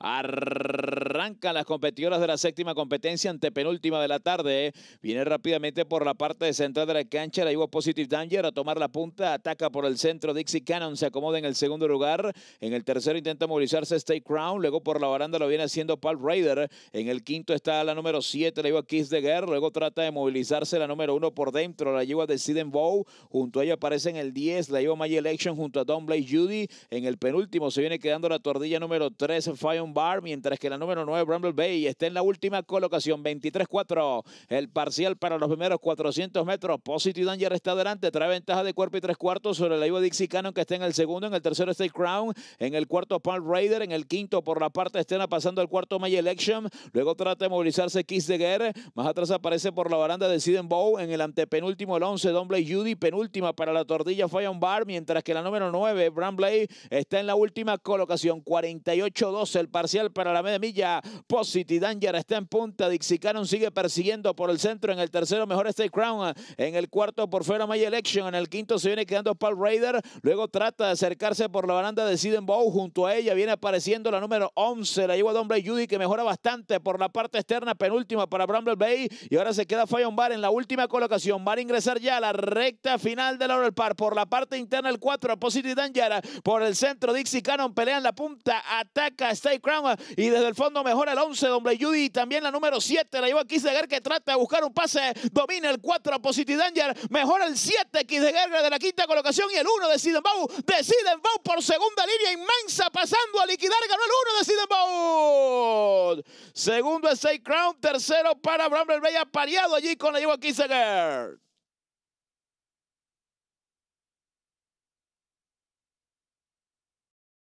arranca las competidoras de la séptima competencia ante penúltima de la tarde. ¿eh? Viene rápidamente por la parte de central de la cancha. La lleva Positive Danger a tomar la punta. Ataca por el centro. Dixie Cannon se acomoda en el segundo lugar. En el tercero intenta movilizarse State Crown. Luego por la baranda lo viene haciendo Paul Raider. En el quinto está la número 7, la lleva Kiss de Guerra. Luego trata de movilizarse la número 1 por dentro. La lleva de Bow. Junto a ella aparece en el 10, la lleva My Election junto a Don Blake Judy. En el penúltimo se viene quedando la tordilla número 3, Fion Bar, mientras que la número 9, Bramble Bay, está en la última colocación, 23-4. El parcial para los primeros 400 metros. Positive Danger está adelante, trae ventaja de cuerpo y tres cuartos sobre la Ivo Dixie Cannon, que está en el segundo, en el tercero State Crown, en el cuarto Palm Raider, en el quinto por la parte Estena pasando al cuarto May Election, luego trata de movilizarse Kiss de Guerre, más atrás aparece por la baranda de Siden Bow, en el antepenúltimo el 11 Domblay Judy, penúltima para la tortilla Fayon Bar, mientras que la número 9 Bay está en la última colocación, 48-12 parcial para la media milla. Positive Danger está en punta. Dixie Cannon sigue persiguiendo por el centro. En el tercero, mejor State Crown. Eh, en el cuarto, por fuera, May Election. En el quinto, se viene quedando Paul Raider. Luego trata de acercarse por la baranda de Siden Bow. Junto a ella viene apareciendo la número 11. La lleva hombre Judy, que mejora bastante por la parte externa, penúltima para Bramble Bay. Y ahora se queda Fayon Bar en la última colocación. van a ingresar ya a la recta final del Laurel par Por la parte interna, el 4, Positive Danger. Por el centro, Dixie Cannon pelea en la punta. Ataca stay Crown y desde el fondo mejora el 11, Don Judy. También la número 7 la lleva Kisdeger que trata de buscar un pase. Domina el 4, Positive Danger. Mejora el 7, Kisdeger de la quinta colocación y el 1 de Sidenbau. De Sidenbau por segunda línea inmensa pasando a liquidar. Ganó el 1 de Sidenbau. Segundo es Crown. Tercero para Bramble bella apareado allí con la lleva Kisdeger.